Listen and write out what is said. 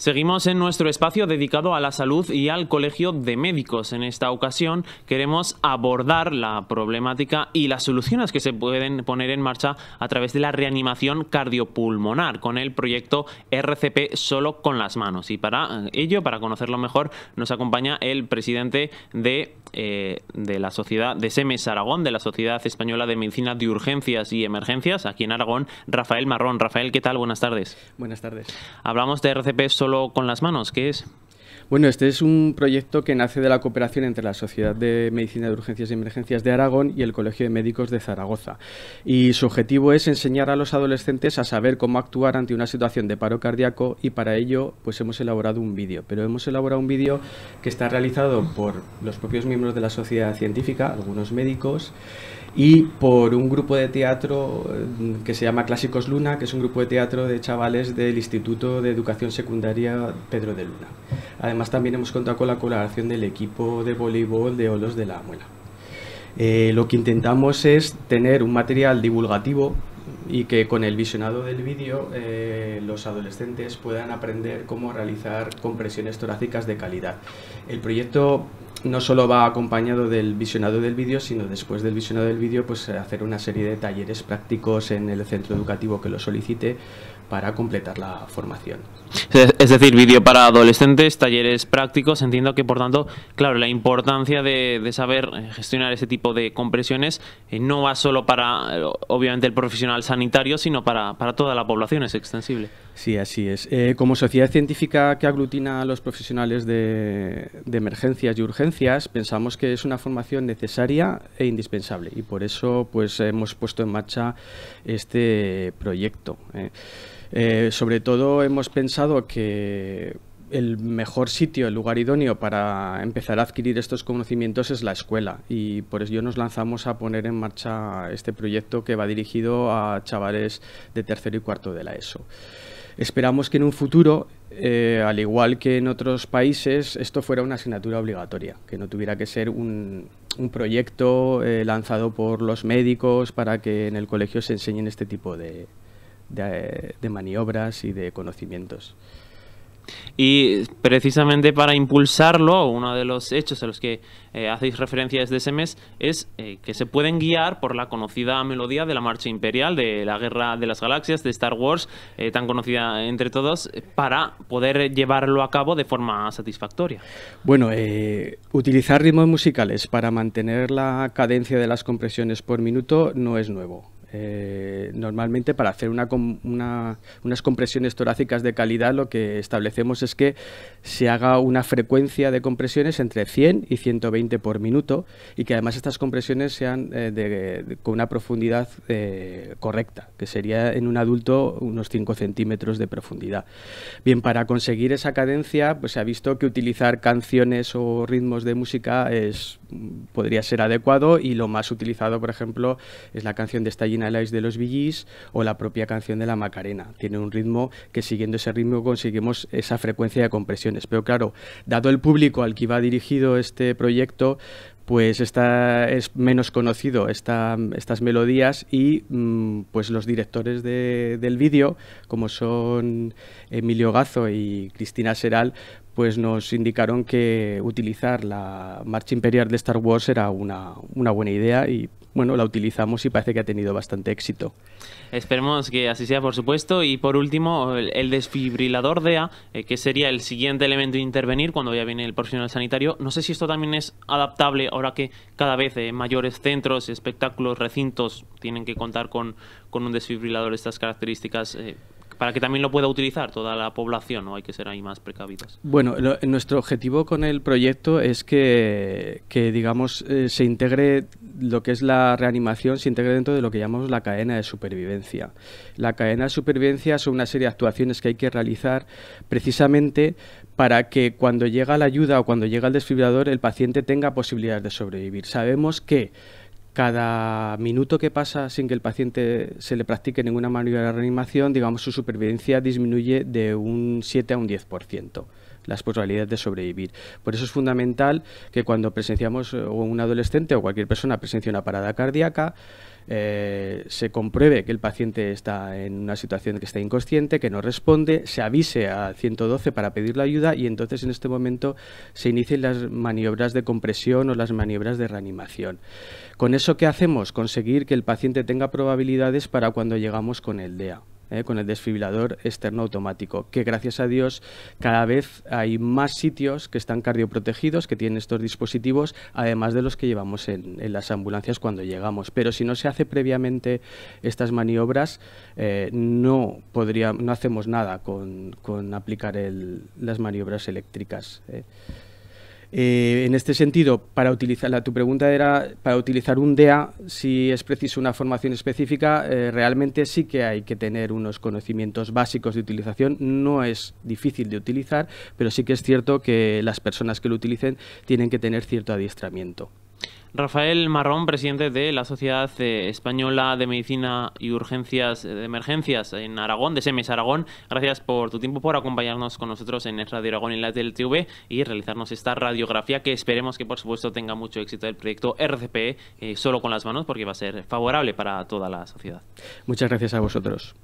Seguimos en nuestro espacio dedicado a la salud y al Colegio de Médicos. En esta ocasión queremos abordar la problemática y las soluciones que se pueden poner en marcha a través de la reanimación cardiopulmonar con el proyecto RCP Solo con las manos. Y para eh, ello, para conocerlo mejor, nos acompaña el presidente de, eh, la sociedad de SEMES Aragón, de la Sociedad Española de Medicina de Urgencias y Emergencias, aquí en Aragón, Rafael Marrón. Rafael, ¿qué tal? Buenas tardes. Buenas tardes. Hablamos de RCP Solo con las manos, que es? Bueno, este es un proyecto que nace de la cooperación entre la Sociedad de Medicina de Urgencias y Emergencias de Aragón y el Colegio de Médicos de Zaragoza. Y su objetivo es enseñar a los adolescentes a saber cómo actuar ante una situación de paro cardíaco y para ello pues hemos elaborado un vídeo. Pero hemos elaborado un vídeo que está realizado por los propios miembros de la sociedad científica, algunos médicos, y por un grupo de teatro eh, que se llama Clásicos Luna, que es un grupo de teatro de chavales del Instituto de Educación Secundaria Pedro de Luna además también hemos contado con la colaboración del equipo de voleibol de Olos de la Muela. Eh, lo que intentamos es tener un material divulgativo y que con el visionado del vídeo eh, los adolescentes puedan aprender cómo realizar compresiones torácicas de calidad. El proyecto no solo va acompañado del visionado del vídeo, sino después del visionado del vídeo, pues eh, hacer una serie de talleres prácticos en el centro educativo que lo solicite para completar la formación. Es decir, vídeo para adolescentes, talleres prácticos. Entiendo que, por tanto, claro, la importancia de, saber eh, gestionar ese tipo de compresiones eh, no va solo para, obviamente, el profesional sanitario, sino para, toda la población, es extensible. Sí, así es. como sociedad científica que aglutina a los profesionales de emergencias y urgencias, pensamos que es una formación necesaria e indispensable y por eso pues, hemos puesto en marcha este proyecto. Eh. Eh, sobre todo hemos pensado que el mejor sitio, el lugar idóneo para empezar a adquirir estos conocimientos es la escuela y por eso nos lanzamos a poner en marcha este proyecto que va dirigido a chavales de tercero y cuarto de la ESO. Esperamos que en un futuro, eh, al igual que en otros países, esto fuera una asignatura obligatoria, que no tuviera que ser un, proyecto eh, lanzado por los médicos para que en el colegio se enseñen este tipo de eh, maniobras y de conocimientos. Y precisamente para impulsarlo, uno de los hechos a los que eh, hacéis referencia desde ese mes es eh, que se pueden guiar por la conocida melodía de la marcha imperial, de la guerra de las galaxias, de Star Wars, eh, tan conocida entre todos, para poder llevarlo a cabo de forma satisfactoria. Bueno, utilizar ritmos musicales para mantener la cadencia de las compresiones por minuto no es nuevo. Eh, normalmente para hacer unas compresiones torácicas de calidad lo que establecemos es que se haga una frecuencia de compresiones entre 100 y 120 por minuto y que además estas compresiones sean eh, con una profundidad eh, correcta, que sería en un adulto unos 5 centímetros de profundidad. Bien, para conseguir esa cadencia pues se ha visto que utilizar canciones o ritmos de música es, podría ser adecuado y lo más utilizado, por ejemplo, es la canción de Stallin de los VGs. o la propia canción de la Macarena. Tiene un ritmo que siguiendo ese ritmo conseguimos esa frecuencia de compresiones. Pero claro, dado el público al que va dirigido este proyecto, pues está es menos conocido estas melodías y mm, pues los directores del vídeo como son Emilio Gazo y Cristina Seral pues nos indicaron que utilizar la marcha imperial de Star Wars era una, una buena idea y bueno, la utilizamos y parece que ha tenido bastante éxito. Esperemos que así sea, por supuesto. Y por último, el desfibrilador DEA, eh, que sería el siguiente elemento de intervenir cuando ya viene el profesional sanitario. No sé si esto también es adaptable ahora que cada vez eh, mayores centros, espectáculos, recintos tienen que contar con, un desfibrilador de estas características. Eh, para que también lo pueda utilizar toda la población, ¿no? Hay que ser ahí más precavidos. Bueno, nuestro objetivo con el proyecto es que, digamos, eh, se integre lo que es la reanimación, se integre dentro de lo que llamamos la cadena de supervivencia. La cadena de supervivencia son una serie de actuaciones que hay que realizar precisamente para que cuando llega la ayuda o cuando llega el desfibrador el paciente tenga posibilidades de sobrevivir. Sabemos que cada minuto que pasa sin que el paciente se le practique ninguna maniobra de reanimación, digamos, su supervivencia disminuye de un 7 a un 10% las posibilidades de sobrevivir. Por eso es fundamental que cuando presenciamos eh, un adolescente o cualquier persona presencia una parada cardíaca, eh, se compruebe que el paciente está en una situación que está inconsciente, que no responde, se avise al 112 para pedir la ayuda y entonces en este momento se inician las maniobras de compresión o las maniobras de reanimación. ¿Con eso qué hacemos? Conseguir que el paciente tenga probabilidades para cuando llegamos con el DEA. Eh, con el desfibrilador externo automático, que gracias a Dios cada vez hay más sitios que están cardioprotegidos, que tienen estos dispositivos, además de los que llevamos en, las ambulancias cuando llegamos. Pero si no se hace previamente estas maniobras, eh, no, no hacemos nada con, aplicar las maniobras eléctricas. Eh. Eh, en este sentido, para utilizar, tu pregunta era para utilizar un DEA, si es preciso una formación específica, eh, realmente sí que hay que tener unos conocimientos básicos de utilización. No es difícil de utilizar, pero sí que es cierto que las personas que lo utilicen tienen que tener cierto adiestramiento. Rafael Marrón, presidente de la Sociedad Española de Medicina y Urgencias de Emergencias en Aragón, de SEMES Aragón. Gracias por tu tiempo, por acompañarnos con nosotros en Radio Aragón y en la TV y realizarnos esta radiografía que esperemos que, por supuesto, tenga mucho éxito el proyecto RCP, eh, solo con las manos porque va a ser favorable para toda la sociedad. Muchas gracias a vosotros.